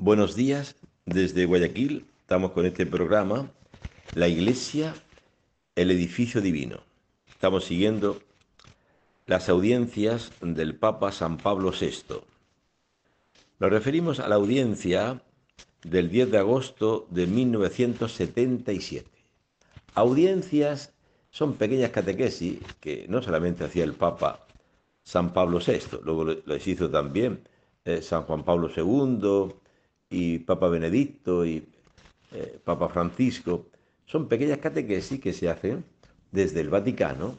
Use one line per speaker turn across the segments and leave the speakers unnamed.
Buenos días desde Guayaquil. Estamos con este programa, La Iglesia, el edificio divino. Estamos siguiendo las audiencias del Papa San Pablo VI. Nos referimos a la audiencia del 10 de agosto de 1977. Audiencias son pequeñas catequesis que no solamente hacía el Papa San Pablo VI, luego les hizo también eh, San Juan Pablo II y Papa Benedicto y eh, Papa Francisco. Son pequeñas catequesis que se hacen desde el Vaticano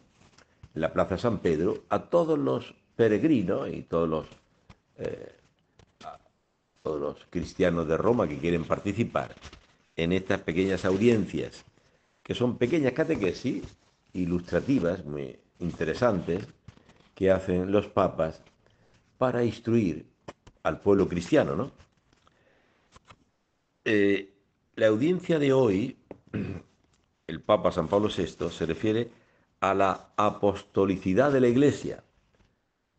en la Plaza San Pedro, a todos los peregrinos y todos los, eh, todos los cristianos de Roma que quieren participar en estas pequeñas audiencias, que son pequeñas catequesis ilustrativas, muy interesantes, que hacen los papas para instruir al pueblo cristiano, ¿no? Eh, la audiencia de hoy, el Papa San Pablo VI se refiere a la apostolicidad de la iglesia.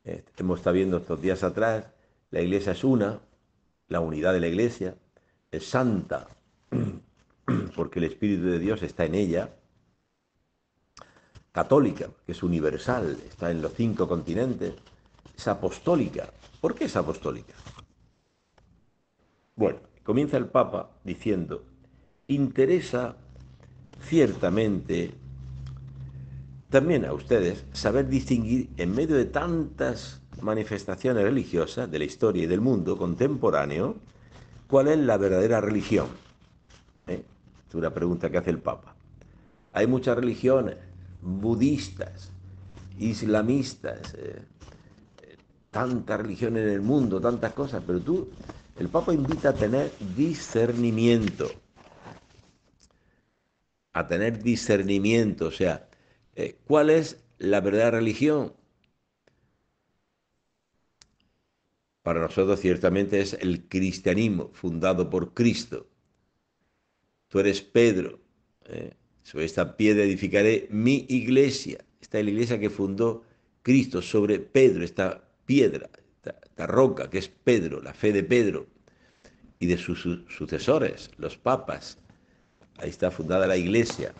Este, hemos estado viendo estos días atrás, la iglesia es una, la unidad de la iglesia es santa, porque el Espíritu de Dios está en ella, católica, que es universal, está en los cinco continentes, es apostólica. ¿Por qué es apostólica? Bueno, comienza el Papa diciendo, interesa ciertamente también a ustedes saber distinguir en medio de tantas manifestaciones religiosas de la historia y del mundo contemporáneo cuál es la verdadera religión. ¿eh? Es una pregunta que hace el Papa. Hay muchas religiones, budistas, islamistas, eh, tantas religiones en el mundo, tantas cosas, pero tú, el Papa invita a tener discernimiento, a tener discernimiento, o sea, eh, cuál es la verdadera religión. Para nosotros ciertamente es el cristianismo fundado por Cristo. Tú eres Pedro, eh, sobre esta piedra edificaré mi iglesia. Esta es la iglesia que fundó Cristo sobre Pedro, esta piedra, esta, roca que es Pedro, la fe de Pedro y de sus sucesores, los papas. Ahí está fundada la iglesia.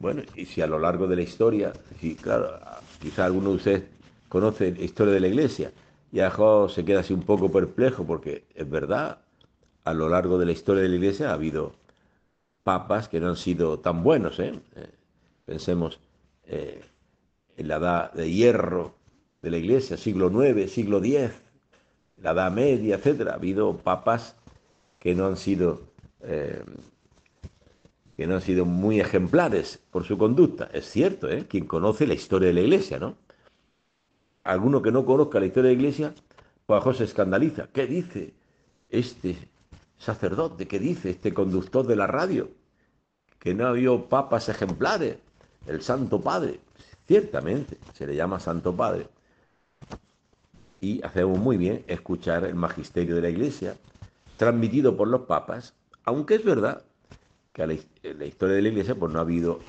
Bueno, y si a lo largo de la historia, si, claro, quizá alguno de ustedes conoce la historia de la iglesia, y a se queda así un poco perplejo, porque es verdad, a lo largo de la historia de la iglesia ha habido papas que no han sido tan buenos. ¿eh? eh pensemos eh, en la edad de hierro de la iglesia, siglo IX, siglo X, la edad media, etc. Ha habido papas que no han sido... Eh, que no han sido muy ejemplares por su conducta. Es cierto, ¿eh? quien conoce la historia de la iglesia, ¿no? Alguno que no conozca la historia de la iglesia, pues a se escandaliza. ¿Qué dice este sacerdote? ¿Qué dice este conductor de la radio? Que no ha habido papas ejemplares, el Santo Padre. Ciertamente, se le llama Santo Padre. Y hacemos muy bien escuchar el magisterio de la iglesia, transmitido por los papas, aunque es verdad que la, en eh, la historia de la Iglesia pues no ha habido,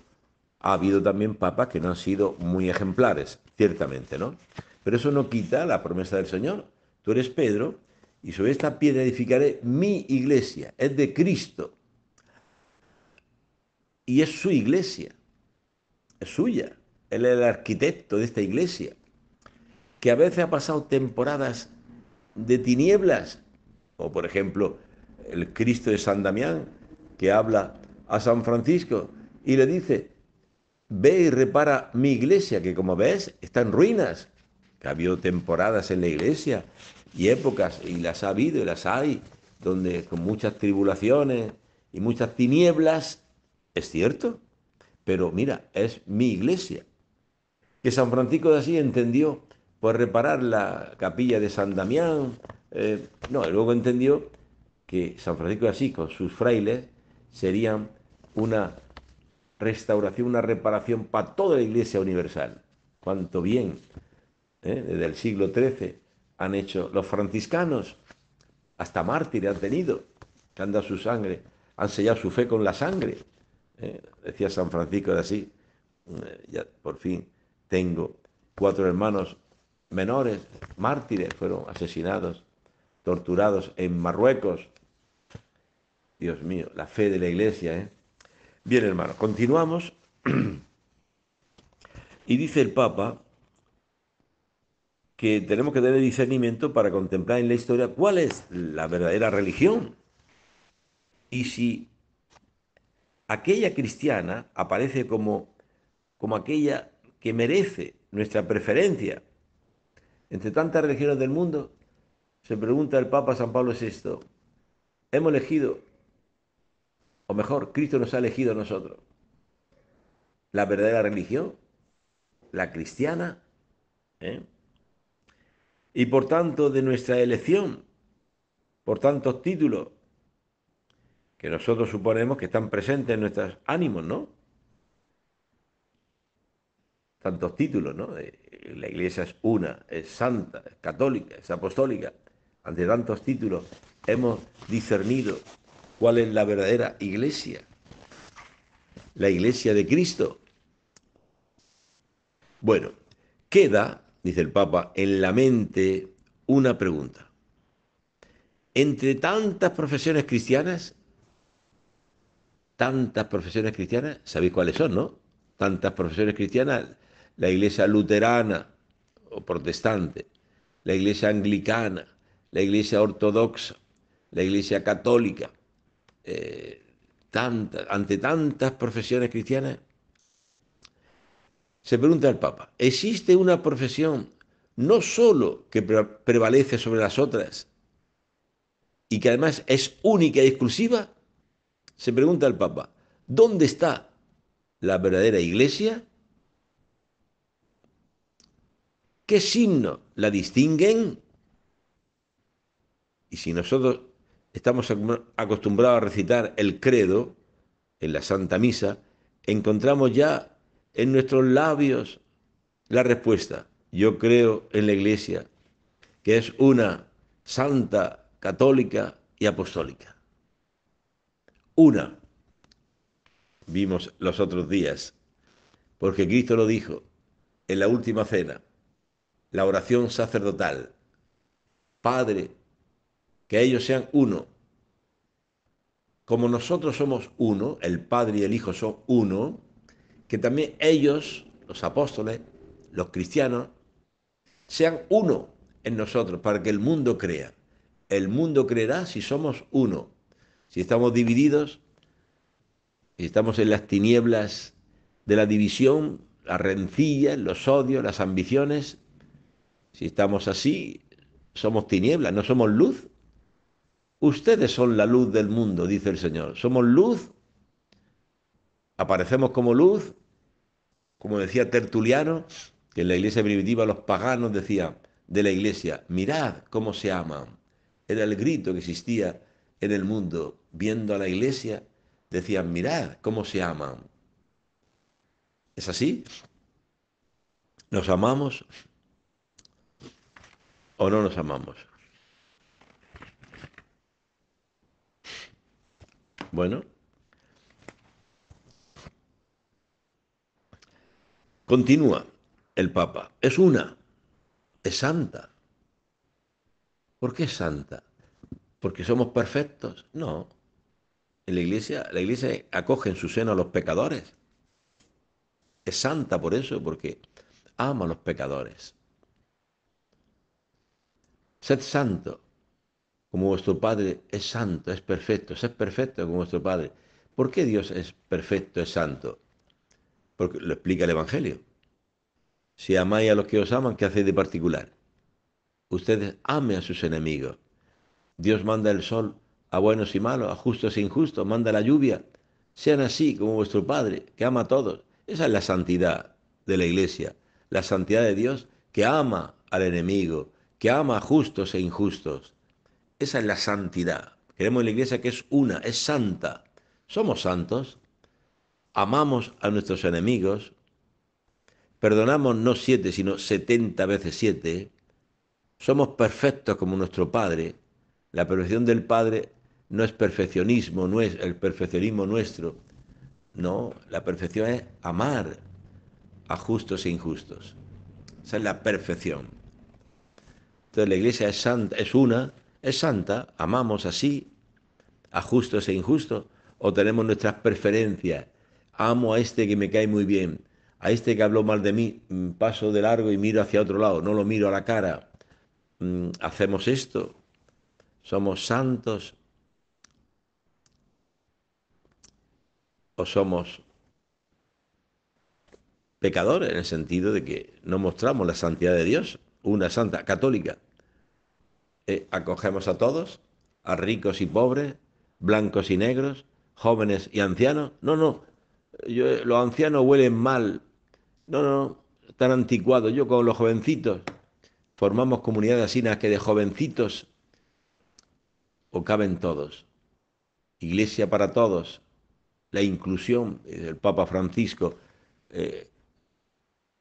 ha habido también papas que no han sido muy ejemplares, ciertamente, ¿no? Pero eso no quita la promesa del Señor. Tú eres Pedro y sobre esta piedra edificaré mi iglesia, es de Cristo. Y es su iglesia, es suya. Él es el arquitecto de esta iglesia, que a veces ha pasado temporadas de tinieblas, o por ejemplo el Cristo de San Damián, que habla a San Francisco y le dice, ve y repara mi iglesia, que como ves está en ruinas, que ha habido temporadas en la iglesia y épocas, y las ha habido y las hay, donde con muchas tribulaciones y muchas tinieblas, es cierto, pero mira, es mi iglesia. Que San Francisco de Asís entendió, pues reparar la capilla de San Damián, eh, no, luego entendió que San Francisco de Asís con sus frailes serían una restauración, una reparación para toda la Iglesia Universal. Cuánto bien, ¿eh? desde el siglo XIII han hecho los franciscanos, hasta mártires han tenido, que han dado su sangre, han sellado su fe con la sangre. ¿eh? Decía San Francisco de así, mm, ya por fin tengo cuatro hermanos menores, mártires, fueron asesinados, torturados en Marruecos, Dios mío, la fe de la iglesia, ¿eh? Bien, hermano, continuamos. y dice el Papa que tenemos que tener discernimiento para contemplar en la historia cuál es la verdadera religión. Y si aquella cristiana aparece como, como aquella que merece nuestra preferencia entre tantas religiones del mundo, se pregunta el Papa San Pablo VI, hemos elegido o mejor, Cristo nos ha elegido a nosotros. La verdadera religión, la cristiana. ¿eh? Y por tanto, de nuestra elección, por tantos títulos que nosotros suponemos que están presentes en nuestros ánimos, ¿no? Tantos títulos, ¿no? La iglesia es una, es santa, es católica, es apostólica. Ante tantos títulos hemos discernido cuál es la verdadera iglesia, la iglesia de Cristo. Bueno, queda, dice el Papa, en la mente una pregunta. Entre tantas profesiones cristianas, tantas profesiones cristianas, sabéis cuáles son, ¿no? Tantas profesiones cristianas, la iglesia luterana o protestante, la iglesia anglicana, la iglesia ortodoxa, la iglesia católica, eh, ante tantas profesiones cristianas, se pregunta al Papa, ¿existe una profesión no solo que prevalece sobre las otras y que además es única y exclusiva? Se pregunta al Papa, ¿dónde está la verdadera iglesia? ¿Qué signo la distinguen? Y si nosotros estamos acostumbrados a recitar el credo en la Santa Misa, encontramos ya en nuestros labios la respuesta. Yo creo en la Iglesia, que es una santa, católica y apostólica. Una, vimos los otros días, porque Cristo lo dijo en la última cena, la oración sacerdotal. Padre, que ellos sean uno. Como nosotros somos uno, el Padre y el Hijo son uno, que también ellos, los apóstoles, los cristianos, sean uno en nosotros para que el mundo crea. El mundo creerá si somos uno. Si estamos divididos, si estamos en las tinieblas de la división, la rencilla, los odios, las ambiciones, si estamos así, somos tinieblas, no somos luz. Ustedes son la luz del mundo, dice el Señor. Somos luz, aparecemos como luz, como decía Tertuliano, que en la iglesia primitiva los paganos decían de la iglesia, mirad cómo se aman. Era el grito que existía en el mundo, viendo a la iglesia, decían, mirad cómo se aman. ¿Es así? ¿Nos amamos o no nos amamos? Bueno. Continúa el Papa. Es una. Es santa. ¿Por qué es santa? ¿Porque somos perfectos? No. En la iglesia, la iglesia acoge en su seno a los pecadores. Es santa por eso, porque ama a los pecadores. Sed santo, como vuestro Padre es santo, es perfecto, es perfecto como vuestro Padre. ¿Por qué Dios es perfecto, es santo? Porque lo explica el Evangelio. Si amáis a los que os aman, ¿qué hacéis de particular? Ustedes amen a sus enemigos. Dios manda el sol a buenos y malos, a justos e injustos, manda la lluvia. Sean así como vuestro Padre, que ama a todos. Esa es la santidad de la iglesia, la santidad de Dios que ama al enemigo, que ama a justos e injustos. Esa es la santidad. Queremos la iglesia que es una, es santa. Somos santos, amamos a nuestros enemigos, perdonamos no siete, sino setenta veces siete, somos perfectos como nuestro Padre. La perfección del Padre no es perfeccionismo, no es el perfeccionismo nuestro. No, la perfección es amar a justos e injustos. Esa es la perfección. Entonces la iglesia es santa, es una, es santa, amamos así a justos e injustos, o tenemos nuestras preferencias. Amo a este que me cae muy bien, a este que habló mal de mí, mm, paso de largo y miro hacia otro lado, no lo miro a la cara. Mm, hacemos esto, somos santos o somos pecadores en el sentido de que no mostramos la santidad de Dios, una santa católica. Eh, acogemos a todos, a ricos y pobres, blancos y negros, jóvenes y ancianos. No, no, eh, los ancianos huelen mal, no, no, están anticuados. Yo con los jovencitos formamos comunidades así que de jovencitos o caben todos. Iglesia para todos, la inclusión del eh, Papa Francisco,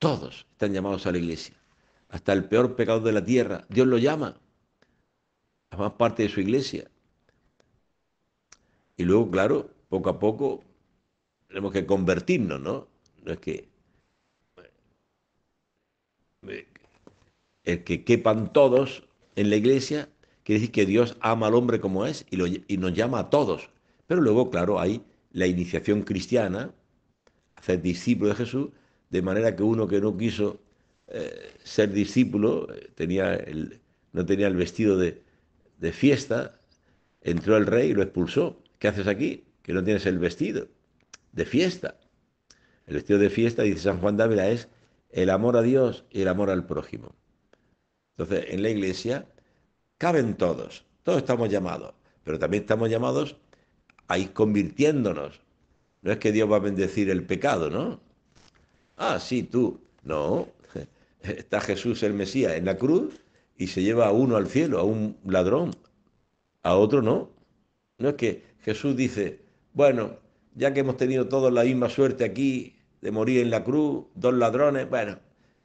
todos están llamados a la iglesia. Hasta el peor pecado de la tierra, Dios lo llama más parte de su iglesia. Y luego, claro, poco a poco tenemos que convertirnos, ¿no? No es que eh, el que quepan todos en la iglesia quiere decir que Dios ama al hombre como es y, y nos llama a todos. Pero luego, claro, hay la iniciación cristiana, hacer discípulo de Jesús, de manera que uno que no quiso eh, ser discípulo, eh, tenía no tenía el vestido de, de fiesta, entró el rey y lo expulsó. ¿Qué haces aquí? Que no tienes el vestido de fiesta. El vestido de fiesta, dice San Juan Dávila, es el amor a Dios y el amor al prójimo. Entonces, en la iglesia caben todos, todos estamos llamados, pero también estamos llamados a ir convirtiéndonos. No es que Dios va a bendecir el pecado, ¿no? Ah, sí, tú. No, está Jesús el Mesías en la cruz y se lleva a uno al cielo, a un ladrón, a otro no. No es que Jesús dice, bueno, ya que hemos tenido todos la misma suerte aquí de morir en la cruz, dos ladrones, bueno,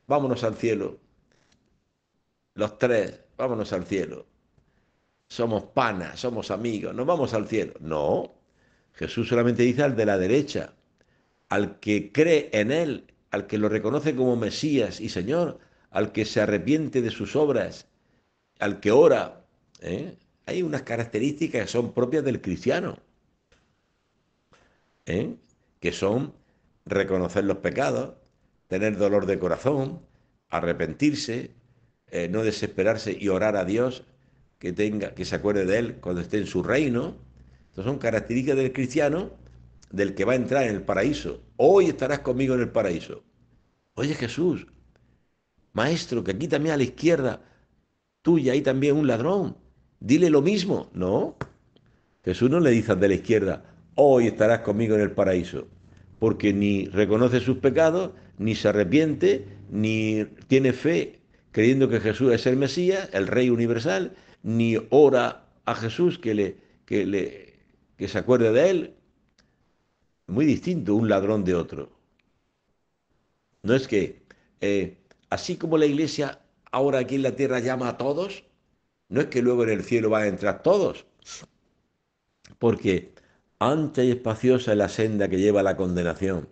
vámonos al cielo. Los tres, vámonos al cielo. Somos panas, somos amigos, no vamos al cielo. No, Jesús solamente dice al de la derecha, al que cree en él, al que lo reconoce como Mesías y Señor, al que se arrepiente de sus obras, al que ora. ¿eh? Hay unas características que son propias del cristiano, ¿eh? que son reconocer los pecados, tener dolor de corazón, arrepentirse, eh, no desesperarse y orar a Dios que tenga, que se acuerde de él cuando esté en su reino. son características del cristiano, del que va a entrar en el paraíso. Hoy estarás conmigo en el paraíso. Oye Jesús, maestro, que aquí también a la izquierda tuya ahí también un ladrón, dile lo mismo. No, Jesús no le dice de la izquierda, hoy estarás conmigo en el paraíso, porque ni reconoce sus pecados, ni se arrepiente, ni tiene fe creyendo que Jesús es el Mesías, el Rey universal, ni ora a Jesús que, le, que, le, que se acuerde de él. Muy distinto un ladrón de otro. No es que eh, así como la iglesia ahora aquí en la tierra llama a todos, no es que luego en el cielo van a entrar todos, porque ancha y espaciosa es la senda que lleva a la condenación,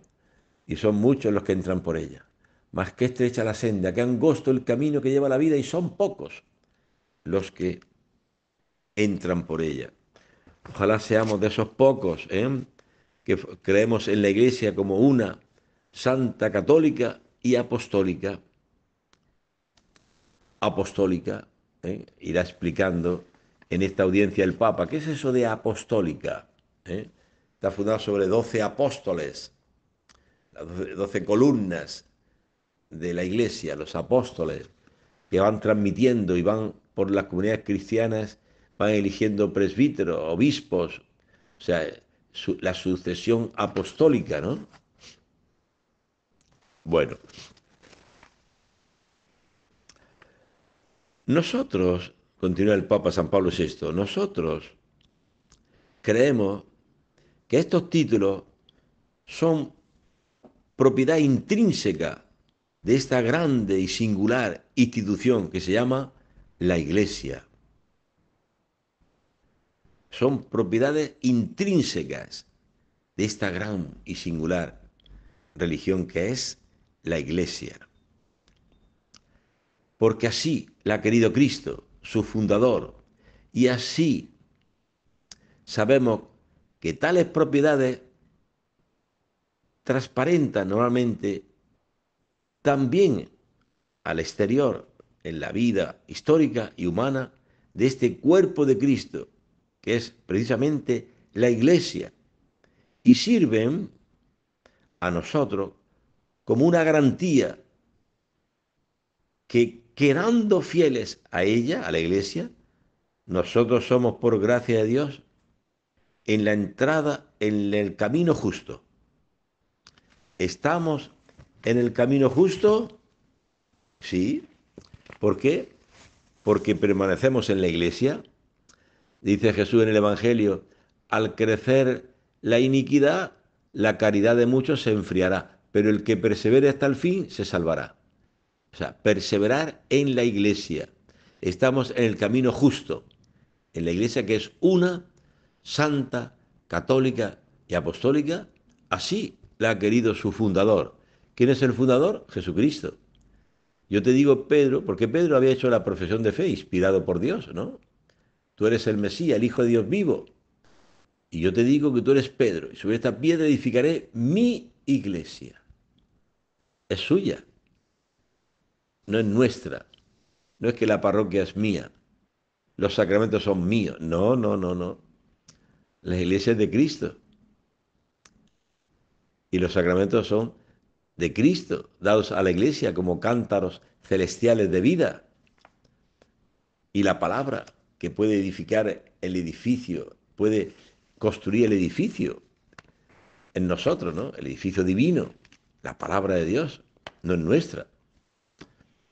y son muchos los que entran por ella. Más que estrecha la senda, que angosto el camino que lleva la vida, y son pocos los que entran por ella. Ojalá seamos de esos pocos ¿eh? que creemos en la Iglesia como una santa católica y apostólica apostólica, ¿eh? irá explicando en esta audiencia el Papa. ¿Qué es eso de apostólica? ¿Eh? Está fundada sobre doce apóstoles, doce columnas de la Iglesia, los apóstoles, que van transmitiendo y van por las comunidades cristianas, van eligiendo presbíteros, obispos, o sea, la sucesión apostólica, ¿no? Bueno, Nosotros, continúa el Papa San Pablo VI, nosotros creemos que estos títulos son propiedad intrínseca de esta grande y singular institución que se llama la Iglesia. Son propiedades intrínsecas de esta gran y singular religión que es la Iglesia. Porque así la querido Cristo, su fundador. Y así sabemos que tales propiedades transparentan normalmente también al exterior en la vida histórica y humana de este cuerpo de Cristo, que es precisamente la iglesia, y sirven a nosotros como una garantía que quedando fieles a ella, a la iglesia, nosotros somos por gracia de Dios en la entrada, en el camino justo. ¿Estamos en el camino justo? Sí. ¿Por qué? Porque permanecemos en la iglesia. Dice Jesús en el Evangelio, al crecer la iniquidad, la caridad de muchos se enfriará, pero el que persevere hasta el fin se salvará. O sea, perseverar en la iglesia. Estamos en el camino justo, en la iglesia que es una, santa, católica y apostólica, así la ha querido su fundador. ¿Quién es el fundador? Jesucristo. Yo te digo Pedro, porque Pedro había hecho la profesión de fe, inspirado por Dios, ¿no? Tú eres el Mesías, el Hijo de Dios vivo. Y yo te digo que tú eres Pedro, y sobre esta piedra edificaré mi iglesia. Es suya no es nuestra. No es que la parroquia es mía, los sacramentos son míos. No, no, no, no. La iglesia es de Cristo. Y los sacramentos son de Cristo, dados a la iglesia como cántaros celestiales de vida. Y la palabra que puede edificar el edificio, puede construir el edificio en nosotros, ¿no? El edificio divino, la palabra de Dios, no es nuestra.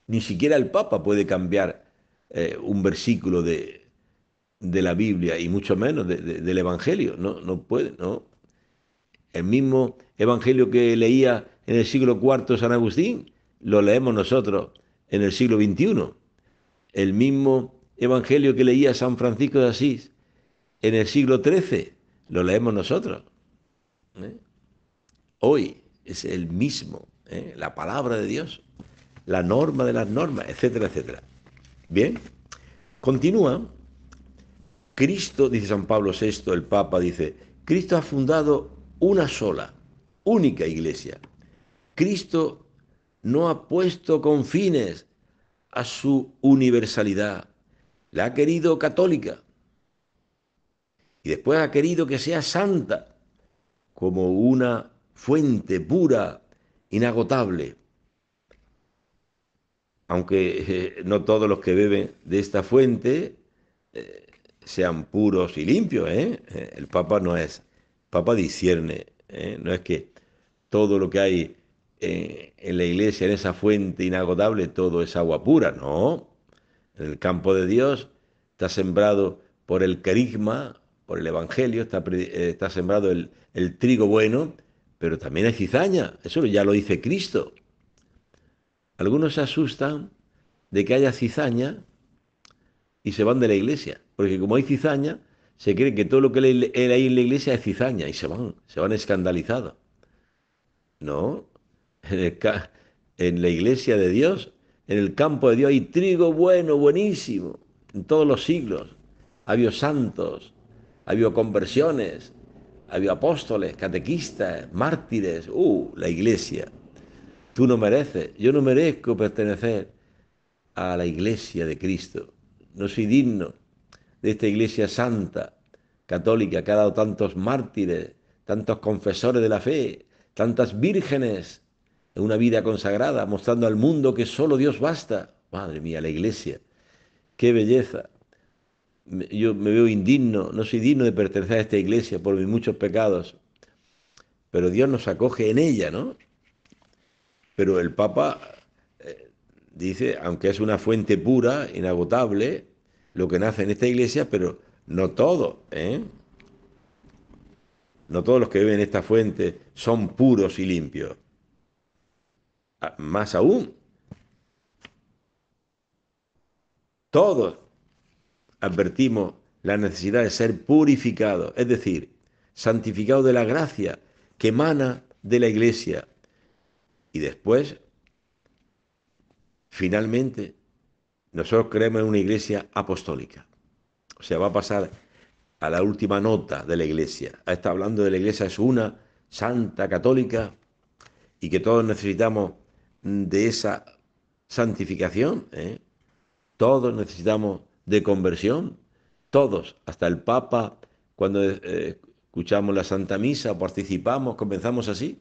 Ni siquiera el Papa puede cambiar eh, un versículo de, la Biblia y mucho menos del Evangelio. No, no puede, no. El mismo Evangelio que leía en el siglo IV San Agustín, lo leemos nosotros en el siglo XXI. El mismo Evangelio que leía San Francisco de Asís en el siglo XIII, lo leemos nosotros. ¿eh? Hoy es el mismo, ¿eh? la palabra de Dios la norma de las normas, etcétera, etcétera. Bien, continúa. Cristo, dice San Pablo VI, el Papa dice, Cristo ha fundado una sola, única iglesia. Cristo no ha puesto confines a su universalidad. La ha querido católica. Y después ha querido que sea santa, como una fuente pura, inagotable aunque eh, no todos los que beben de esta fuente eh, sean puros y limpios. ¿eh? ¿eh? El Papa no es, Papa discierne, no es que todo lo que hay en la iglesia, en esa fuente inagotable, todo es agua pura, no. En el campo de Dios está sembrado por el carisma, por el Evangelio, está, sembrado el, el trigo bueno, pero también hay cizaña, eso ya lo dice Cristo. Algunos se asustan de que haya cizaña y se van de la iglesia, porque como hay cizaña, se cree que todo lo que hay en la iglesia es cizaña y se van, se van escandalizados. No, en, la iglesia de Dios, en el campo de Dios hay trigo bueno, buenísimo, en todos los siglos. Ha santos, había habido conversiones, había apóstoles, catequistas, mártires, uh, la iglesia. Tú no mereces, yo no merezco pertenecer a la iglesia de Cristo. No soy digno de esta iglesia santa, católica, que ha dado tantos mártires, tantos confesores de la fe, tantas vírgenes en una vida consagrada, mostrando al mundo que solo Dios basta. Madre mía, la iglesia, qué belleza. Yo me veo indigno, no soy digno de pertenecer a esta iglesia por mis muchos pecados, pero Dios nos acoge en ella, ¿no? pero el Papa eh, dice, aunque es una fuente pura, inagotable, lo que nace en esta iglesia, pero no todo, ¿eh? No todos los que en esta fuente son puros y limpios. Ah, más aún, todos advertimos la necesidad de ser purificados, es decir, santificados de la gracia que emana de la iglesia, y después, finalmente, nosotros creemos en una iglesia apostólica. O sea, va a pasar a la última nota de la iglesia. Está hablando de la iglesia es una, santa, católica, y que todos necesitamos de esa santificación. ¿eh? Todos necesitamos de conversión. Todos, hasta el Papa, cuando eh, escuchamos la Santa Misa, participamos, comenzamos así.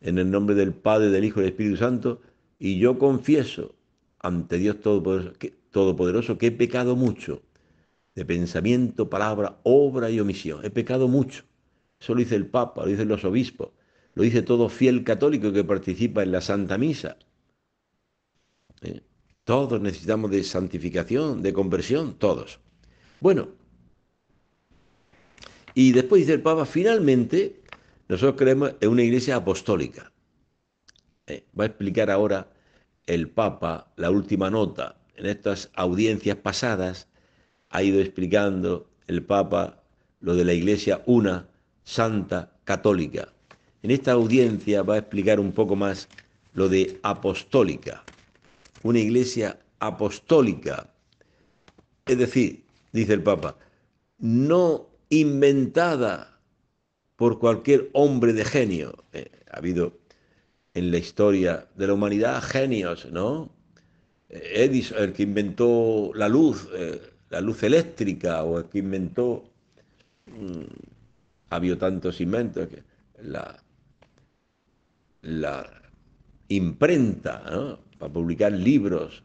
En el nombre del Padre, del Hijo y del Espíritu Santo. Y yo confieso ante Dios Todopoderoso que, que he pecado mucho de pensamiento, palabra, obra y omisión. He pecado mucho. Eso lo dice el Papa, lo dicen los obispos, lo dice todo fiel católico que participa en la Santa Misa. ¿Eh? Todos necesitamos de santificación, de conversión, todos. Bueno, y después dice el Papa, finalmente, nosotros creemos en una iglesia apostólica. Eh, va a explicar ahora el Papa la última nota. En estas audiencias pasadas ha ido explicando el Papa lo de la iglesia una, santa, católica. En esta audiencia va a explicar un poco más lo de apostólica. Una iglesia apostólica. Es decir, dice el Papa, no inventada por cualquier hombre de genio. Eh, ha habido en la historia de la humanidad genios, ¿no? Eh, Edison, el que inventó la luz, eh, la luz eléctrica, o el que inventó, mm, Ha habido tantos inventos, que la, la imprenta, ¿no? para publicar libros,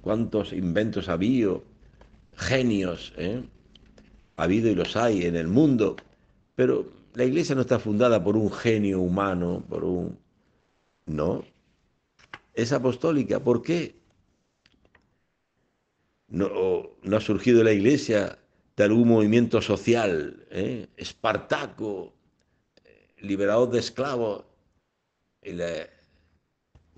cuántos inventos había habido, genios, ha habido y los hay en el mundo, pero la iglesia no está fundada por un genio humano, por un... No, es apostólica. ¿Por qué? No, no ha surgido la iglesia de algún movimiento social, ¿eh? espartaco, eh, liberador de esclavos. En,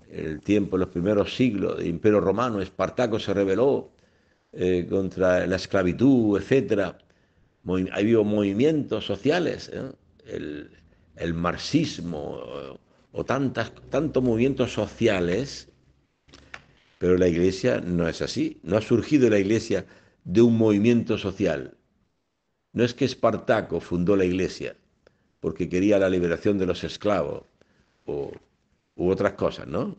el tiempo, los primeros siglos del Imperio Romano, Espartaco se rebeló eh, contra la esclavitud, etcétera ha habido movimientos sociales, ¿eh? el, marxismo o, tantos movimientos sociales, pero la iglesia no es así. No ha surgido la iglesia de un movimiento social. No es que Espartaco fundó la iglesia porque quería la liberación de los esclavos o, u otras cosas, ¿no?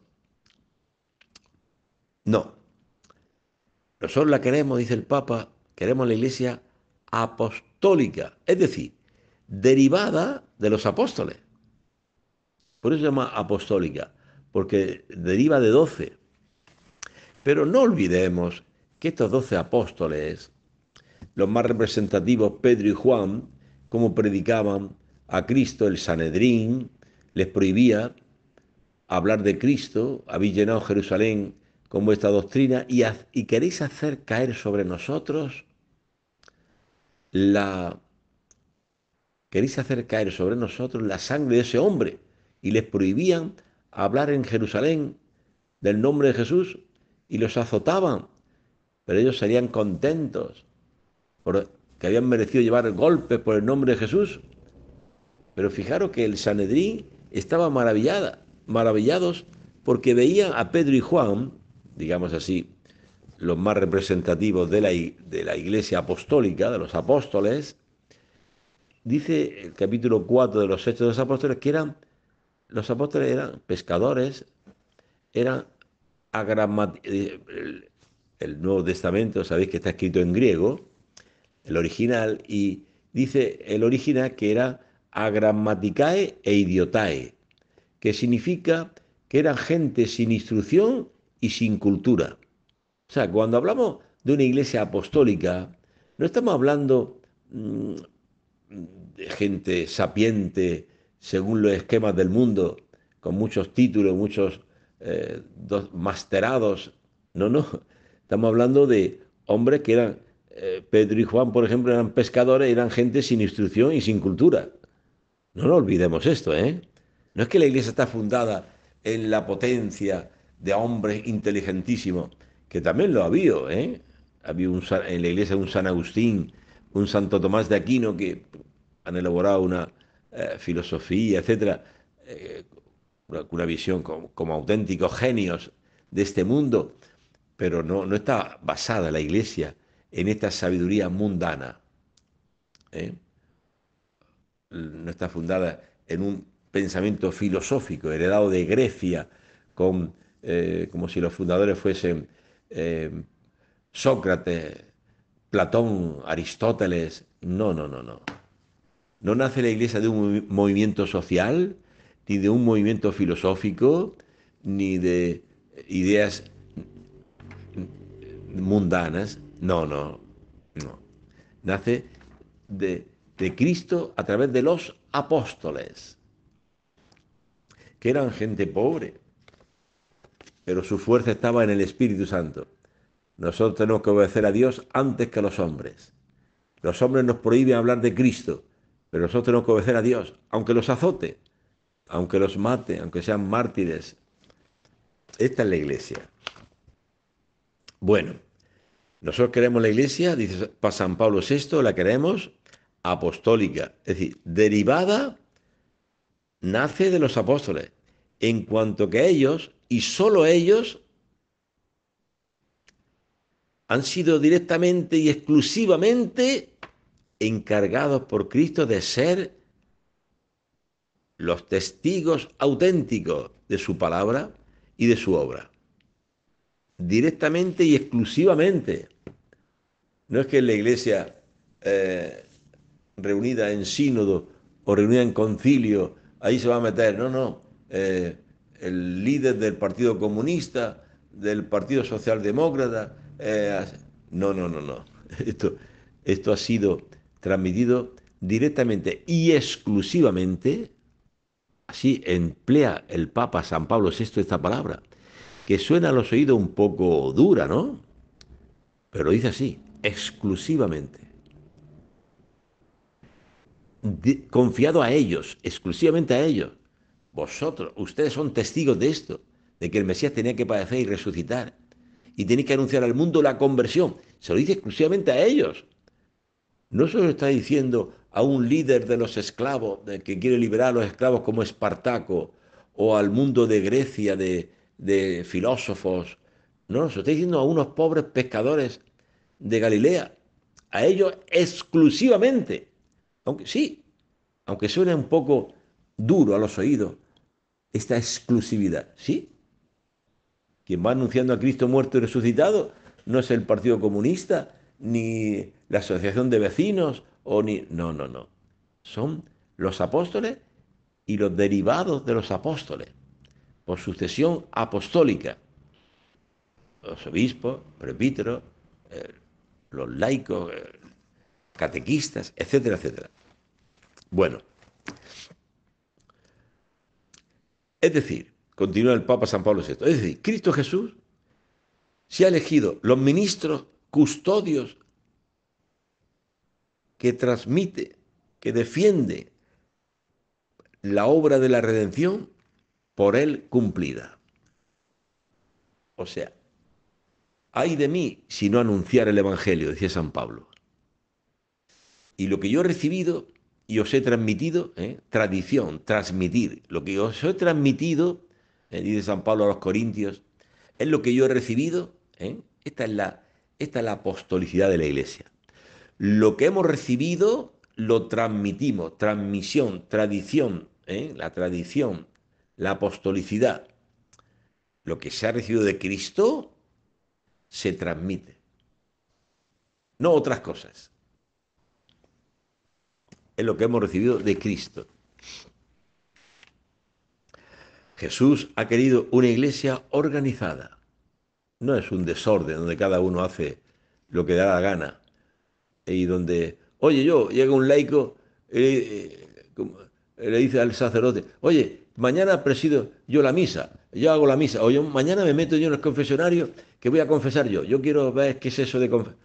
No. Nosotros la queremos, dice el Papa, queremos la iglesia apostólica, es decir, derivada de los apóstoles. Por eso se llama apostólica, porque deriva de doce. Pero no olvidemos que estos doce apóstoles, los más representativos, Pedro y Juan, como predicaban a Cristo, el Sanedrín les prohibía hablar de Cristo, habéis llenado Jerusalén con vuestra doctrina y, y queréis hacer caer sobre nosotros la queréis hacer caer sobre nosotros la sangre de ese hombre. Y les prohibían hablar en Jerusalén del nombre de Jesús y los azotaban. Pero ellos serían contentos porque habían merecido llevar golpes por el nombre de Jesús. Pero fijaros que el Sanedrín estaba maravillada, maravillados porque veían a Pedro y Juan, digamos así, los más representativos de la, de la iglesia apostólica, de los apóstoles, dice el capítulo 4 de los Hechos de los Apóstoles que eran, los apóstoles eran pescadores, eran el, el Nuevo Testamento, sabéis que está escrito en griego, el original, y dice el original que era agramaticae e idiotae, que significa que eran gente sin instrucción y sin cultura. O sea, cuando hablamos de una iglesia apostólica, no estamos hablando mm, de gente sapiente según los esquemas del mundo, con muchos títulos, muchos eh, dos, masterados. No, no. Estamos hablando de hombres que eran, eh, Pedro y Juan, por ejemplo, eran pescadores, eran gente sin instrucción y sin cultura. No nos olvidemos esto, ¿eh? No es que la iglesia está fundada en la potencia de hombres inteligentísimos que también lo había, ¿eh? Había un, en la iglesia un San Agustín, un Santo Tomás de Aquino que han elaborado una eh, filosofía, etcétera, eh, una, visión como, auténticos genios de este mundo, pero no, está basada la iglesia en esta sabiduría mundana. ¿eh? No está fundada en un pensamiento filosófico heredado de Grecia, con, como si los fundadores fuesen eh, Sócrates, Platón, Aristóteles. No, no, no, no. No nace la iglesia de un movimiento social, ni de un movimiento filosófico, ni de ideas mundanas. No, no, no. Nace de Cristo a través de los apóstoles, que eran gente pobre pero su fuerza estaba en el Espíritu Santo. Nosotros tenemos que obedecer a Dios antes que a los hombres. Los hombres nos prohíben hablar de Cristo, pero nosotros tenemos que obedecer a Dios, aunque los azote, aunque los mate, aunque sean mártires. Esta es la iglesia. Bueno, nosotros queremos la iglesia, dice San Pablo VI, la queremos apostólica, es decir, derivada, nace de los apóstoles, en cuanto que ellos y solo ellos han sido directamente y exclusivamente encargados por Cristo de ser los testigos auténticos de su palabra y de su obra. Directamente y exclusivamente. No es que la iglesia eh, reunida en sínodo o reunida en concilio, ahí se va a meter. No, no. Eh, el líder del Partido Comunista, del Partido Socialdemócrata. Eh, no, no, no, no. Esto, esto ha sido transmitido directamente y exclusivamente, así emplea el Papa San Pablo VI esta palabra, que suena a los oídos un poco dura, ¿no? Pero lo dice así, exclusivamente. confiado a ellos, exclusivamente a ellos vosotros, ustedes son testigos de esto, de que el Mesías tenía que padecer y resucitar. Y tenéis que anunciar al mundo la conversión. Se lo dice exclusivamente a ellos. No se lo está diciendo a un líder de los esclavos, que quiere liberar a los esclavos como Espartaco, o al mundo de Grecia de, de filósofos. No, se lo está diciendo a unos pobres pescadores de Galilea, a ellos exclusivamente. Aunque sí, aunque suene un poco duro a los oídos, esta exclusividad, ¿sí? Quien va anunciando a Cristo muerto y resucitado no es el Partido Comunista, ni la Asociación de Vecinos, o ni... No, no, no. Son los apóstoles y los derivados de los apóstoles, por sucesión apostólica. Los obispos, presbíteros, los laicos, catequistas, etcétera, etcétera. Bueno, Es decir, continúa el Papa San Pablo VI, es decir, Cristo Jesús se ha elegido los ministros custodios que transmite, que defiende la obra de la redención por él cumplida. O sea, hay de mí si no anunciar el Evangelio, decía San Pablo. Y lo que yo he recibido y os he transmitido, ¿eh? tradición, transmitir. Lo que os he transmitido, ¿eh? dice San Pablo a los Corintios, es lo que yo he recibido. ¿eh? Esta, es la, esta es la apostolicidad de la iglesia. Lo que hemos recibido lo transmitimos. Transmisión, tradición, la tradición, la apostolicidad. Lo que se ha recibido de Cristo se transmite. No otras cosas. Es lo que hemos recibido de Cristo. Jesús ha querido una iglesia organizada. No es un desorden donde cada uno hace lo que da la gana y donde, oye, yo, llega un laico, y eh, le dice al sacerdote, oye, mañana presido yo la misa, yo hago la misa, oye, mañana me meto yo en el confesionarios que voy a confesar yo, yo quiero ver qué es eso de confesar.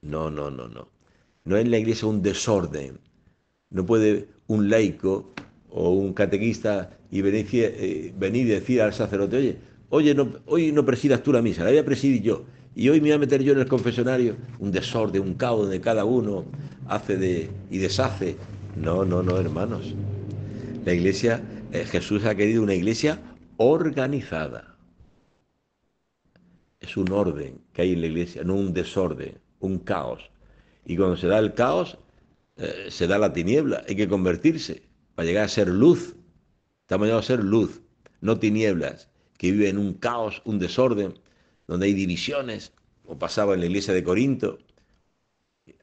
No, no, no, no. No es la iglesia un desorden, no puede un laico o un catequista y venir, eh, y decir al sacerdote, oye, oye hoy no presidas tú la misa, la voy a presidir yo. Y hoy me voy a meter yo en el confesionario, un desorden, un caos donde cada uno hace de, y deshace. No, no, no, hermanos. La iglesia, eh, Jesús ha querido una iglesia organizada. Es un orden que hay en la iglesia, no un desorden, un caos. Y cuando se da el caos, eh, se da la tiniebla, hay que convertirse para llegar a ser luz. Estamos llegando a ser luz, no tinieblas, que vive en un caos, un desorden, donde hay divisiones, como pasaba en la iglesia de Corinto,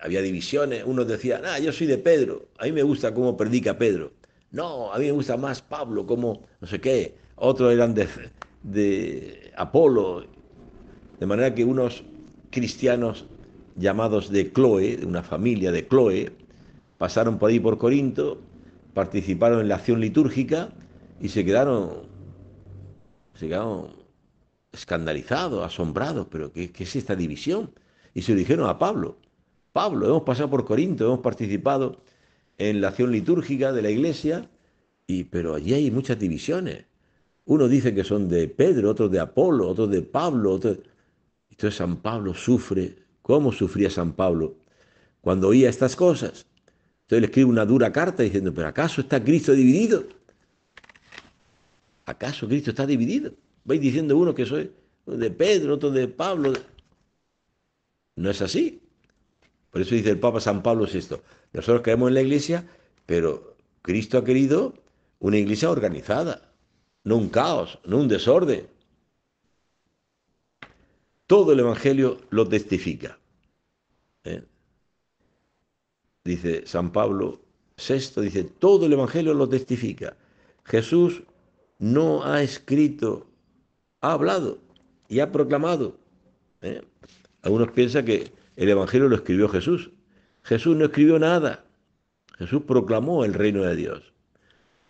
había divisiones, unos decían, ah, yo soy de Pedro, a mí me gusta cómo predica Pedro, no, a mí me gusta más Pablo, como no sé qué, otros eran de, de Apolo, de manera que unos cristianos llamados de Chloe, de una familia de Chloe, pasaron por ahí por Corinto, participaron en la acción litúrgica y se quedaron, se escandalizados, asombrados, pero ¿qué, es esta división? Y se lo dijeron a Pablo, Pablo, hemos pasado por Corinto, hemos participado en la acción litúrgica de la iglesia, y, pero allí hay muchas divisiones. Uno dice que son de Pedro, otros de Apolo, otros de Pablo. Otros... Entonces San Pablo sufre. ¿Cómo sufría San Pablo cuando oía estas cosas? Entonces le escribe una dura carta diciendo, pero ¿acaso está Cristo dividido? ¿Acaso Cristo está dividido? Vais diciendo uno que soy de Pedro, otro de Pablo. No es así. Por eso dice el Papa San Pablo esto nosotros creemos en la iglesia, pero Cristo ha querido una iglesia organizada, no un caos, no un desorden. Todo el Evangelio lo testifica. ¿eh? dice San Pablo VI, dice, todo el Evangelio lo testifica. Jesús no ha escrito, ha hablado y ha proclamado. ¿eh? Algunos piensan que el Evangelio lo escribió Jesús. Jesús no escribió nada. Jesús proclamó el reino de Dios.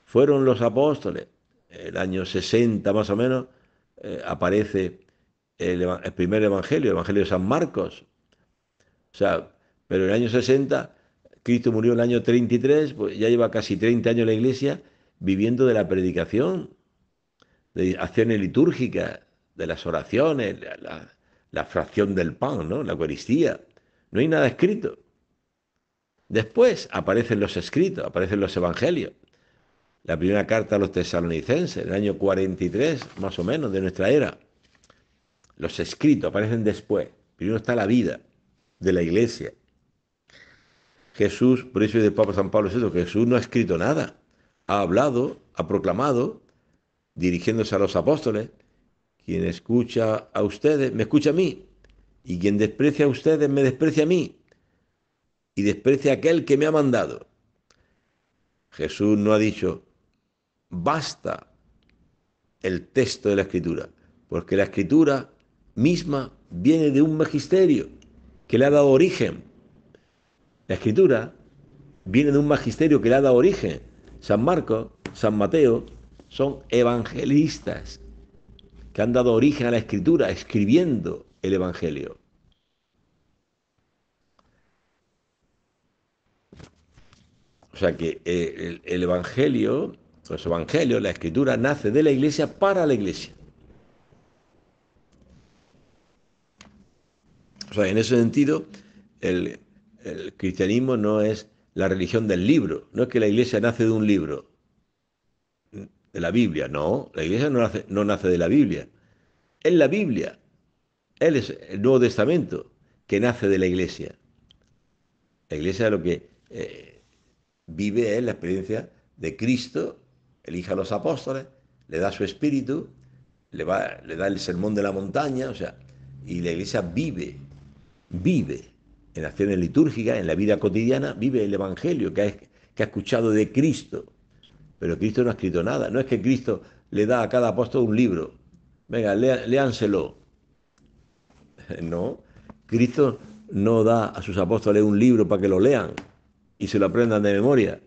Fueron los apóstoles. El año 60 más o menos eh, aparece el, primer Evangelio, el Evangelio de San Marcos. O sea, pero en el año 60 Cristo murió en el año 33, pues ya lleva casi 30 años la iglesia viviendo de la predicación, de acciones litúrgicas, de las oraciones, la, fracción del pan, ¿no? la Eucaristía. No hay nada escrito. Después aparecen los escritos, aparecen los evangelios. La primera carta a los tesalonicenses, en el año 43, más o menos, de nuestra era. Los escritos aparecen después. Primero está la vida de la iglesia. Jesús, por eso del Papa San Pablo es que Jesús no ha escrito nada, ha hablado, ha proclamado, dirigiéndose a los apóstoles, quien escucha a ustedes, me escucha a mí, y quien desprecia a ustedes, me desprecia a mí, y desprecia a aquel que me ha mandado. Jesús no ha dicho, basta el texto de la escritura, porque la escritura misma viene de un magisterio que le ha dado origen la escritura viene de un magisterio que le ha dado origen. San Marcos, San Mateo, son evangelistas que han dado origen a la escritura escribiendo el Evangelio. O sea que eh, el, Evangelio, los Evangelios, la escritura nace de la iglesia para la iglesia. O sea, en ese sentido, el, el cristianismo no es la religión del libro, no es que la iglesia nace de un libro, de la Biblia, no, la iglesia no nace, no nace de la Biblia, es la Biblia, es el Nuevo Testamento que nace de la iglesia. La iglesia lo que eh, vive es la experiencia de Cristo, elija a los apóstoles, le da su espíritu, le, va, le da el sermón de la montaña, o sea, y la iglesia vive, vive en acciones litúrgicas, en la vida cotidiana, vive el Evangelio que ha, que ha escuchado de Cristo. Pero Cristo no ha escrito nada. No es que Cristo le da a cada apóstol un libro. Venga, léanselo. No, Cristo no da a sus apóstoles un libro para que lo lean y se lo aprendan de memoria.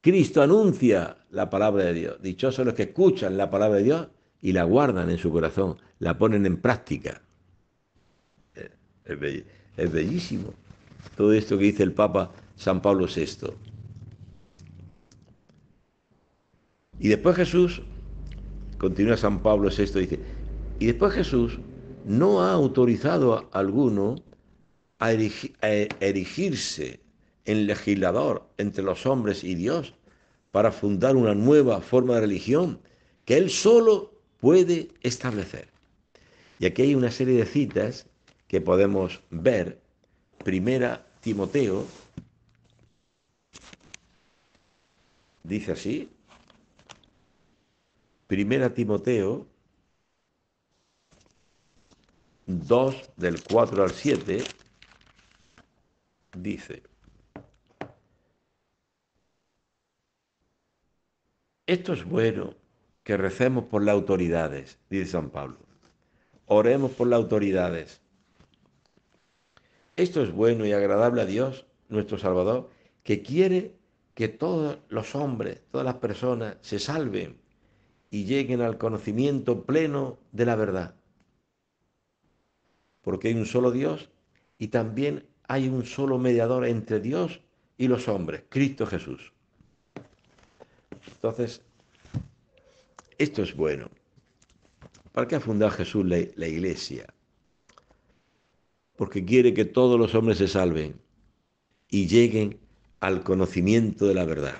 Cristo anuncia la palabra de Dios. Dichosos los que escuchan la palabra de Dios y la guardan en su corazón, la ponen en práctica. Eh, es bellísimo todo esto que dice el Papa San Pablo VI. Y después Jesús, continúa San Pablo VI, dice, y después Jesús no ha autorizado a alguno a, erigirse en legislador entre los hombres y Dios para fundar una nueva forma de religión que él solo puede establecer. Y aquí hay una serie de citas que podemos ver, primera Timoteo, dice así, primera Timoteo 2 del 4 al 7, dice, esto es bueno que recemos por las autoridades, dice San Pablo, oremos por las autoridades esto es bueno y agradable a Dios, nuestro Salvador, que quiere que todos los hombres, todas las personas se salven y lleguen al conocimiento pleno de la verdad. Porque hay un solo Dios y también hay un solo mediador entre Dios y los hombres, Cristo Jesús. Entonces, esto es bueno. ¿Para qué ha fundado Jesús la, la iglesia? porque quiere que todos los hombres se salven y lleguen al conocimiento de la verdad.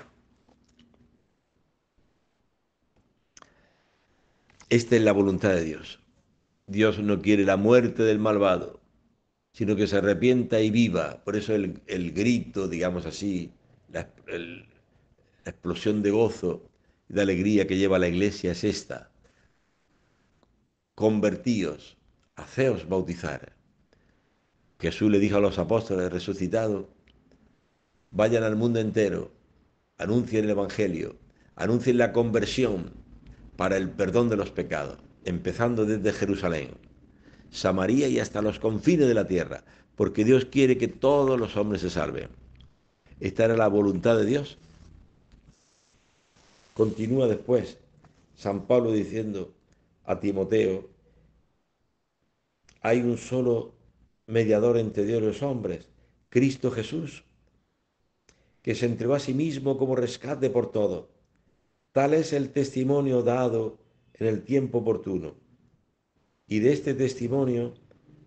Esta es la voluntad de Dios. Dios no quiere la muerte del malvado, sino que se arrepienta y viva. Por eso el, grito, digamos así, la, la explosión de gozo y de alegría que lleva la iglesia es esta. Convertíos, haceos bautizar Jesús le dijo a los apóstoles resucitados, vayan al mundo entero, anuncien el Evangelio, anuncien la conversión para el perdón de los pecados, empezando desde Jerusalén, Samaria y hasta los confines de la tierra, porque Dios quiere que todos los hombres se salven. Esta era la voluntad de Dios. Continúa después San Pablo diciendo a Timoteo, hay un solo mediador entre Dios y los hombres, Cristo Jesús, que se entregó a sí mismo como rescate por todo. Tal es el testimonio dado en el tiempo oportuno. Y de este testimonio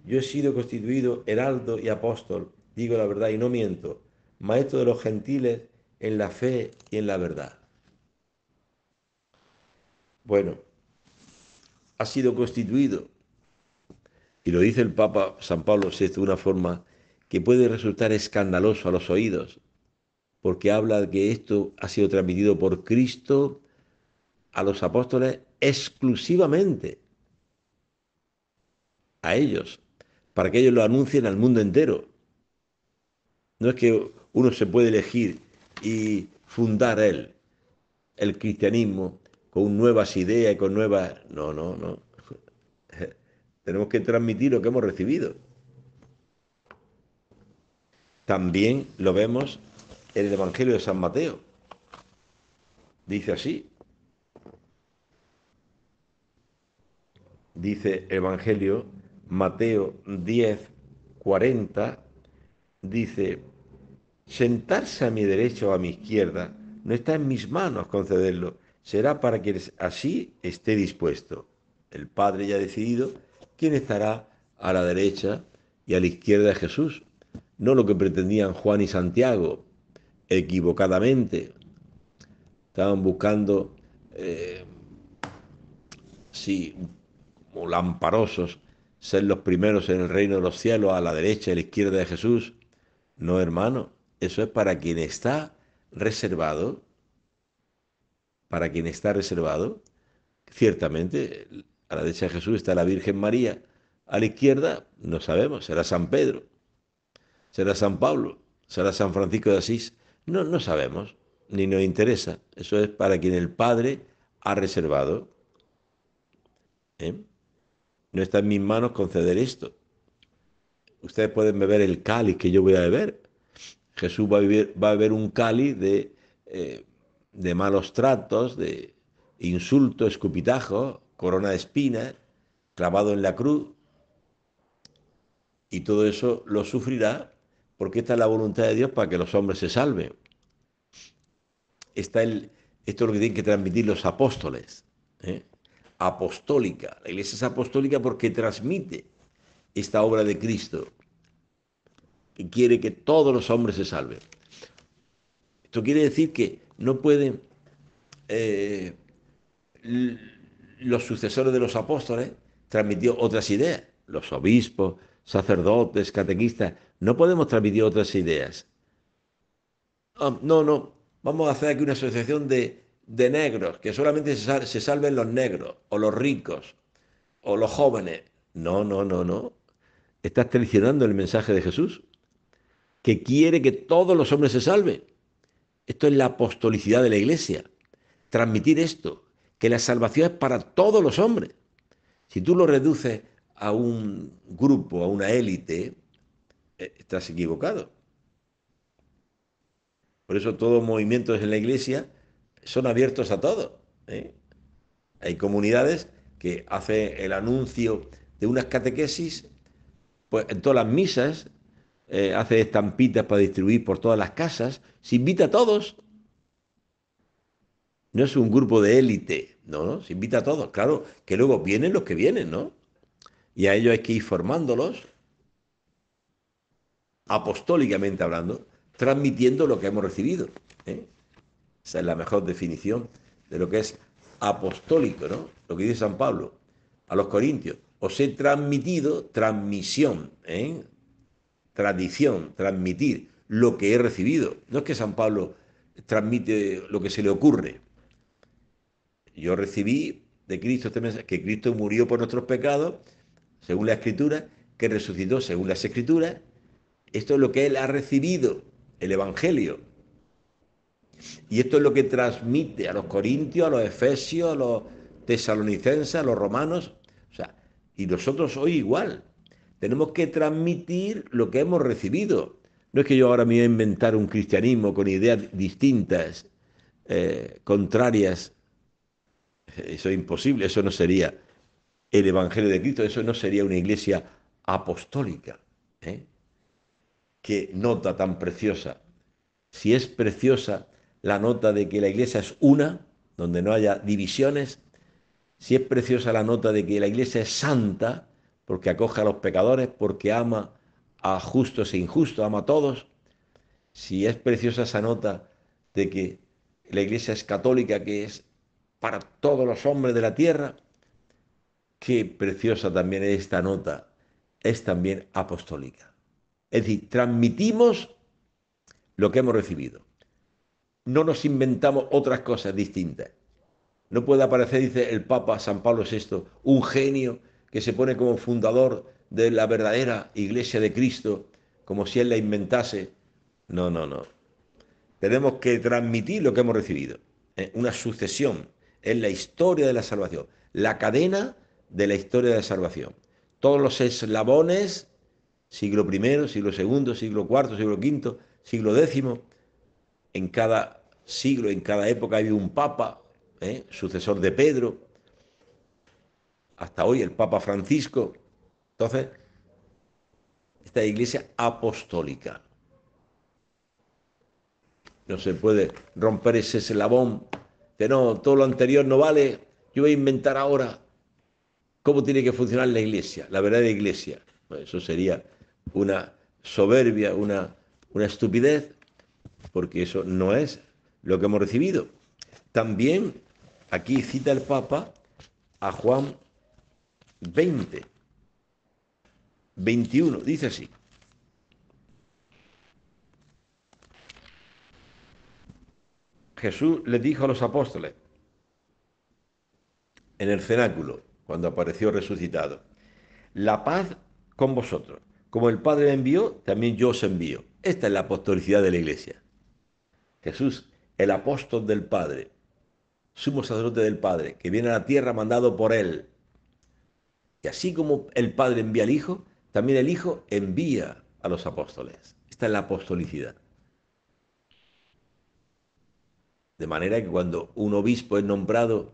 yo he sido constituido heraldo y apóstol, digo la verdad y no miento, maestro de los gentiles en la fe y en la verdad. Bueno, ha sido constituido y lo dice el Papa San Pablo VI de una forma que puede resultar escandaloso a los oídos, porque habla de que esto ha sido transmitido por Cristo a los apóstoles exclusivamente, a ellos, para que ellos lo anuncien al mundo entero. No es que uno se puede elegir y fundar él, el cristianismo, con nuevas ideas y con nuevas... No, no, no. Tenemos que transmitir lo que hemos recibido. También lo vemos en el Evangelio de San Mateo. Dice así. Dice Evangelio Mateo 10, 40. Dice, sentarse a mi derecha o a mi izquierda no está en mis manos concederlo. Será para que así esté dispuesto. El Padre ya ha decidido ¿quién estará a la derecha y a la izquierda de Jesús? No lo que pretendían Juan y Santiago, equivocadamente. Estaban buscando, eh, sí, como lamparosos, ser los primeros en el reino de los cielos, a la derecha y a la izquierda de Jesús. No, hermano, eso es para quien está reservado, para quien está reservado, ciertamente a la derecha de Jesús está la Virgen María, a la izquierda no sabemos, será San Pedro, será San Pablo, será San Francisco de Asís, no, no sabemos, ni nos interesa, eso es para quien el Padre ha reservado. ¿eh? No está en mis manos conceder esto. Ustedes pueden beber el cáliz que yo voy a beber. Jesús va a, beber, un cáliz de, eh, de malos tratos, de insultos, escupitajos, corona de espinas, clavado en la cruz, y todo eso lo sufrirá porque esta es la voluntad de Dios para que los hombres se salven. Está el, esto es lo que tienen que transmitir los apóstoles. ¿eh? Apostólica. La iglesia es apostólica porque transmite esta obra de Cristo Y quiere que todos los hombres se salven. Esto quiere decir que no pueden eh, los sucesores de los apóstoles transmitió otras ideas, los obispos, sacerdotes, catequistas, no podemos transmitir otras ideas. Ah, no, no, vamos a hacer aquí una asociación de, de negros, que solamente se, se salven los negros, o los ricos, o los jóvenes. No, no, no, no. Estás traicionando el mensaje de Jesús, que quiere que todos los hombres se salven. Esto es la apostolicidad de la iglesia, transmitir esto que la salvación es para todos los hombres. Si tú lo reduces a un grupo, a una élite, eh, estás equivocado. Por eso todos los movimientos en la iglesia son abiertos a todos. ¿eh? Hay comunidades que hacen el anuncio de unas catequesis, pues en todas las misas, eh, hace estampitas para distribuir por todas las casas, se invita a todos, no es un grupo de élite, no, se invita a todos, claro, que luego vienen los que vienen, ¿no? Y a ellos hay que ir formándolos, apostólicamente hablando, transmitiendo lo que hemos recibido. ¿eh? Esa es la mejor definición de lo que es apostólico, ¿no? Lo que dice San Pablo a los corintios. Os he transmitido transmisión, ¿eh? tradición, transmitir lo que he recibido. No es que San Pablo transmite lo que se le ocurre, yo recibí de Cristo este que Cristo murió por nuestros pecados, según la Escritura, que resucitó según las Escrituras. Esto es lo que Él ha recibido, el Evangelio. Y esto es lo que transmite a los corintios, a los efesios, a los tesalonicenses, a los romanos. O sea, y nosotros hoy igual. Tenemos que transmitir lo que hemos recibido. No es que yo ahora me voy a inventar un cristianismo con ideas distintas, eh, contrarias eso es imposible, eso no sería el Evangelio de Cristo, eso no sería una iglesia apostólica. ¿eh? Qué nota tan preciosa. Si es preciosa la nota de que la iglesia es una, donde no haya divisiones, si es preciosa la nota de que la iglesia es santa, porque acoge a los pecadores, porque ama a justos e injustos, ama a todos, si es preciosa esa nota de que la iglesia es católica, que es para todos los hombres de la tierra. Qué preciosa también es esta nota, es también apostólica. Es decir, transmitimos lo que hemos recibido. No nos inventamos otras cosas distintas. No puede aparecer, dice el Papa San Pablo VI, un genio que se pone como fundador de la verdadera iglesia de Cristo, como si él la inventase. No, no, no. Tenemos que transmitir lo que hemos recibido. ¿eh? Una sucesión es la historia de la salvación, la cadena de la historia de la salvación. Todos los eslabones, siglo I, siglo II, siglo IV, siglo V, siglo X, en cada siglo, en cada época ha un papa, ¿eh? sucesor de Pedro, hasta hoy el Papa Francisco. Entonces, esta iglesia apostólica. No se puede romper ese eslabón que no, todo lo anterior no vale, yo voy a inventar ahora cómo tiene que funcionar la iglesia, la verdadera iglesia. Pues eso sería una soberbia, una, una estupidez, porque eso no es lo que hemos recibido. También aquí cita el Papa a Juan 20, 21, dice así. Jesús les dijo a los apóstoles en el cenáculo, cuando apareció resucitado, la paz con vosotros. Como el Padre me envió, también yo os envío. Esta es la apostolicidad de la iglesia. Jesús, el apóstol del Padre, sumo sacerdote del Padre, que viene a la tierra mandado por Él. Y así como el Padre envía al Hijo, también el Hijo envía a los apóstoles. Esta es la apostolicidad. De manera que cuando un obispo es nombrado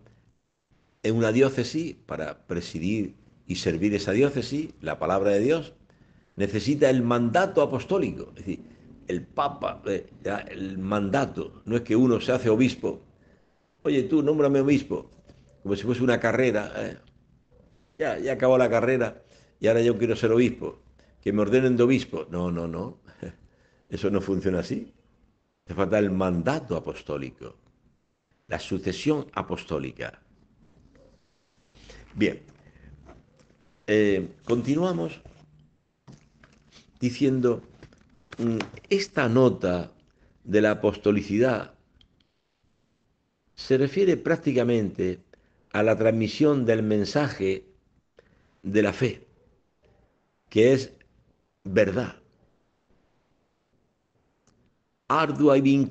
en una diócesis para presidir y servir esa diócesis, la palabra de Dios, necesita el mandato apostólico. Es decir, el Papa, eh, el mandato. No es que uno se hace obispo. Oye, tú, nómbrame obispo. Como si fuese una carrera. ¿eh? Ya, ya acabó la carrera y ahora yo quiero ser obispo. Que me ordenen de obispo. No, no, no. Eso no funciona así hace falta el mandato apostólico, la sucesión apostólica. Bien, eh, continuamos diciendo, mm, esta nota de la apostolicidad se refiere prácticamente a la transmisión del mensaje de la fe, que es verdad, ardua y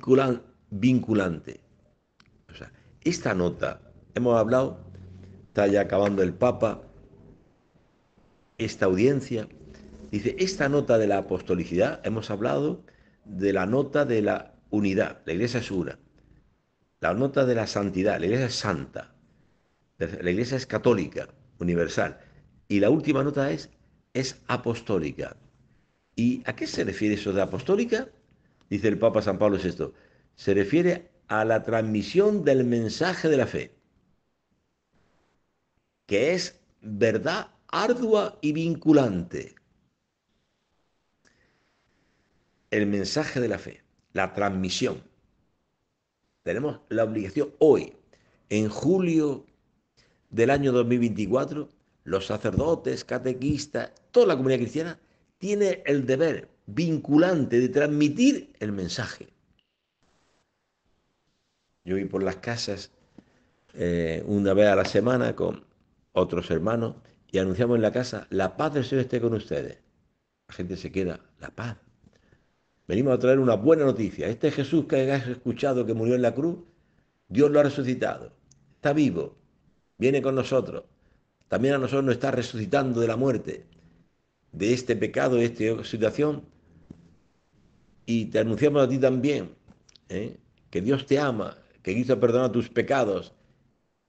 vinculante. esta nota, hemos hablado, está ya acabando el Papa, esta audiencia, dice, esta nota de la apostolicidad, hemos hablado de la nota de la unidad, la iglesia es una, la nota de la santidad, la iglesia es santa, la iglesia es católica, universal, y la última nota es, es apostólica. ¿Y a qué se refiere eso de apostólica? dice el Papa San Pablo VI, se refiere a la transmisión del mensaje de la fe, que es verdad ardua y vinculante. El mensaje de la fe, la transmisión. Tenemos la obligación hoy, en julio del año 2024, los sacerdotes, catequistas, toda la comunidad cristiana tiene el deber vinculante de transmitir el mensaje. Yo voy por las casas eh, una vez a la semana con otros hermanos y anunciamos en la casa, la paz del Señor esté con ustedes. La gente se queda, la paz. Venimos a traer una buena noticia. Este Jesús que has escuchado que murió en la cruz, Dios lo ha resucitado, está vivo, viene con nosotros. También a nosotros nos está resucitando de la muerte, de este pecado, de esta situación, y te anunciamos a ti también ¿eh? que Dios te ama, que quiso perdonar tus pecados.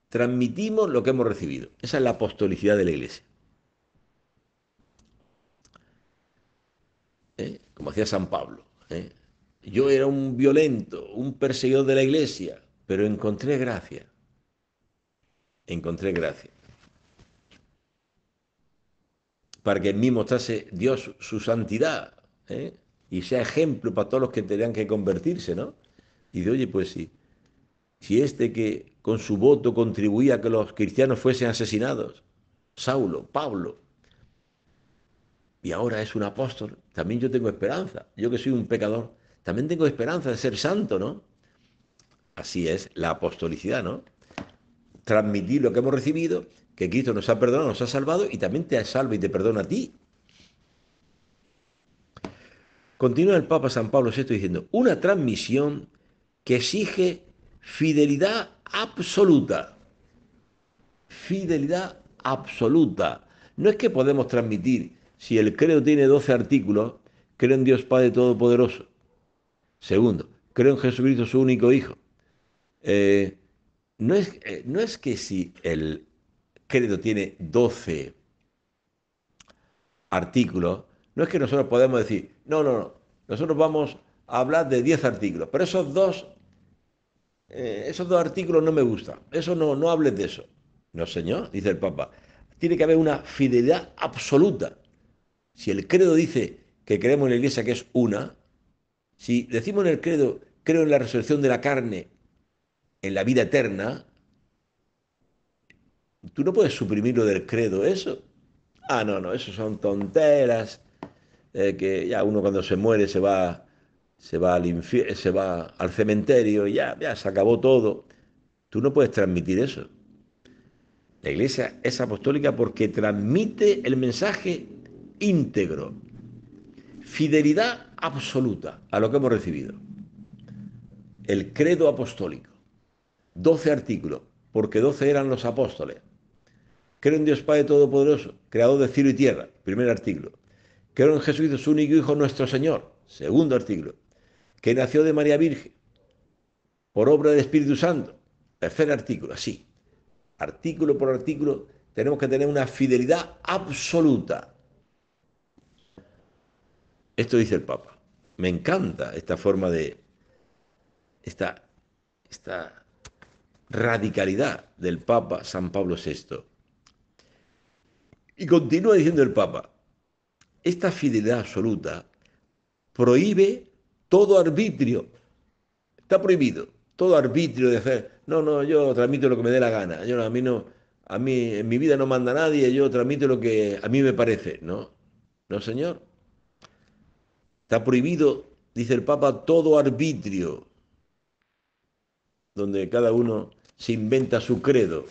Transmitimos lo que hemos recibido. Esa es la apostolicidad de la iglesia. ¿Eh? Como hacía San Pablo. ¿eh? Yo era un violento, un perseguidor de la iglesia, pero encontré gracia. Encontré gracia para que en mí mostrase Dios su santidad. ¿eh? y sea ejemplo para todos los que tenían que convertirse, ¿no? Y de, oye, pues sí, si este que con su voto contribuía a que los cristianos fuesen asesinados, Saulo, Pablo, y ahora es un apóstol, también yo tengo esperanza, yo que soy un pecador, también tengo esperanza de ser santo, ¿no? Así es la apostolicidad, ¿no? Transmitir lo que hemos recibido, que Cristo nos ha perdonado, nos ha salvado y también te salva y te perdona a ti Continúa el Papa San Pablo VI diciendo, una transmisión que exige fidelidad absoluta. Fidelidad absoluta. No es que podemos transmitir, si el credo tiene 12 artículos, creo en Dios Padre Todopoderoso. Segundo, creo en Jesucristo su único Hijo. Eh, no, es, eh, no es que si el credo tiene 12 artículos, no es que nosotros podemos decir, no, no, no, nosotros vamos a hablar de 10 artículos, pero esos dos, eh, esos dos artículos no me gustan, eso no, no hables de eso. No, señor, dice el Papa, tiene que haber una fidelidad absoluta. Si el credo dice que creemos en la iglesia que es una, si decimos en el credo, creo en la resurrección de la carne, en la vida eterna, tú no puedes suprimirlo del credo, eso. Ah, no, no, eso son tonteras. Eh, que ya uno cuando se muere se va, se va, al, se va al cementerio y ya, ya se acabó todo. Tú no puedes transmitir eso. La iglesia es apostólica porque transmite el mensaje íntegro, fidelidad absoluta a lo que hemos recibido. El credo apostólico, doce artículos, porque doce eran los apóstoles. Creo en Dios Padre Todopoderoso, creador de cielo y tierra, primer artículo que era un su único hijo, nuestro Señor, segundo artículo, que nació de María Virgen, por obra del Espíritu Santo, tercer artículo, así, artículo por artículo, tenemos que tener una fidelidad absoluta. Esto dice el Papa. Me encanta esta forma de, esta, esta radicalidad del Papa San Pablo VI. Y continúa diciendo el Papa, esta fidelidad absoluta prohíbe todo arbitrio. Está prohibido todo arbitrio de hacer. No, no, yo transmito lo que me dé la gana. Yo a mí no, a mí en mi vida no manda nadie. Yo transmito lo que a mí me parece. No, no, señor. Está prohibido, dice el Papa, todo arbitrio, donde cada uno se inventa su credo,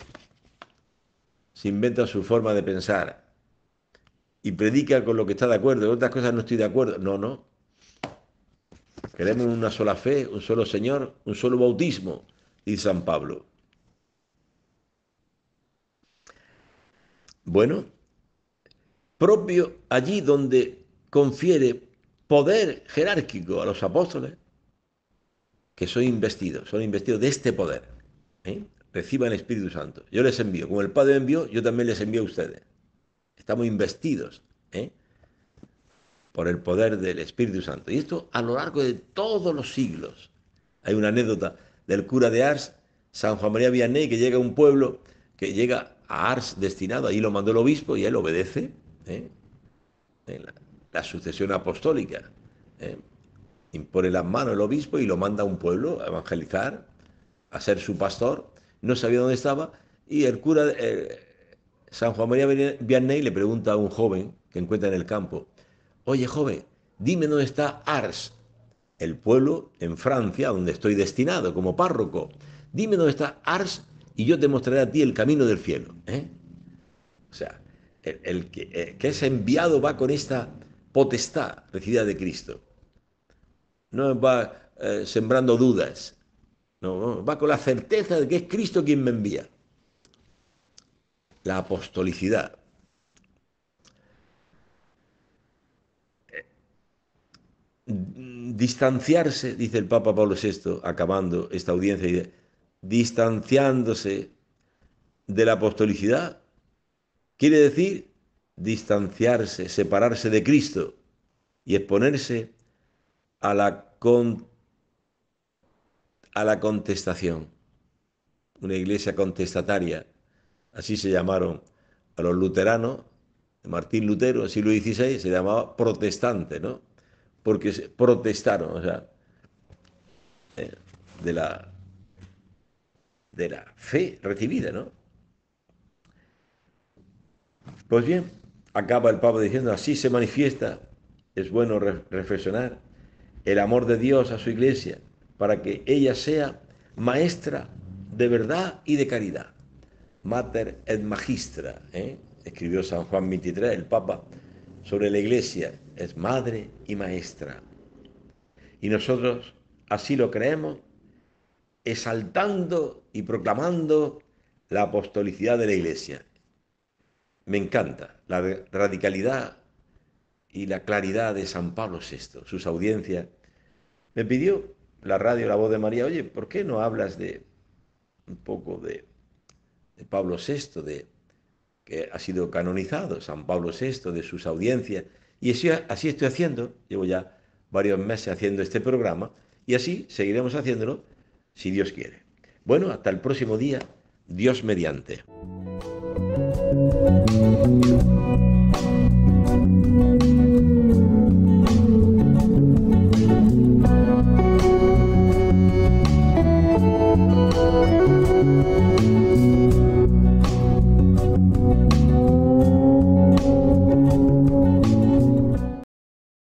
se inventa su forma de pensar y predica con lo que está de acuerdo, otras cosas no estoy de acuerdo. No, no. Queremos una sola fe, un solo Señor, un solo bautismo, dice San Pablo. Bueno, propio allí donde confiere poder jerárquico a los apóstoles, que son investidos, son investidos de este poder. ¿eh? Reciban el Espíritu Santo. Yo les envío, como el Padre envió, yo también les envío a ustedes estamos investidos ¿eh? por el poder del Espíritu Santo. Y esto a lo largo de todos los siglos. Hay una anécdota del cura de Ars, San Juan María Vianney, que llega a un pueblo, que llega a Ars destinado, ahí lo mandó el obispo y él obedece ¿eh? la, sucesión apostólica. ¿eh? Impone las manos el obispo y lo manda a un pueblo a evangelizar, a ser su pastor. No sabía dónde estaba y el cura, San Juan María Vianney le pregunta a un joven que encuentra en el campo, oye joven, dime dónde está Ars, el pueblo en Francia donde estoy destinado como párroco. Dime dónde está Ars y yo te mostraré a ti el camino del cielo. ¿eh? O sea, el, eh, que, es enviado va con esta potestad recibida de Cristo. No va eh, sembrando dudas, no, va con la certeza de que es Cristo quien me envía la apostolicidad. Distanciarse, dice el Papa Pablo VI, acabando esta audiencia, distanciándose de la apostolicidad, quiere decir distanciarse, separarse de Cristo y exponerse a la, a la contestación. Una iglesia contestataria así se llamaron a los luteranos, Martín Lutero, en el siglo XVI, se llamaba protestante, ¿no? Porque protestaron, o sea, eh, de, la, de la fe recibida, ¿no? Pues bien, acaba el Papa diciendo, así se manifiesta, es bueno reflexionar, el amor de Dios a su iglesia, para que ella sea maestra de verdad y de caridad. Mater et Magistra, ¿eh? escribió San Juan 23, el Papa, sobre la Iglesia, es madre y maestra. Y nosotros así lo creemos, exaltando y proclamando la apostolicidad de la Iglesia. Me encanta la radicalidad y la claridad de San Pablo VI, sus audiencias. Me pidió la radio La Voz de María, oye, ¿por qué no hablas de un poco de de Pablo VI, que ha sido canonizado, San Pablo VI, de sus audiencias. Y así estoy haciendo, llevo ya varios meses haciendo este programa, y así seguiremos haciéndolo si Dios quiere. Bueno, hasta el próximo día, Dios mediante.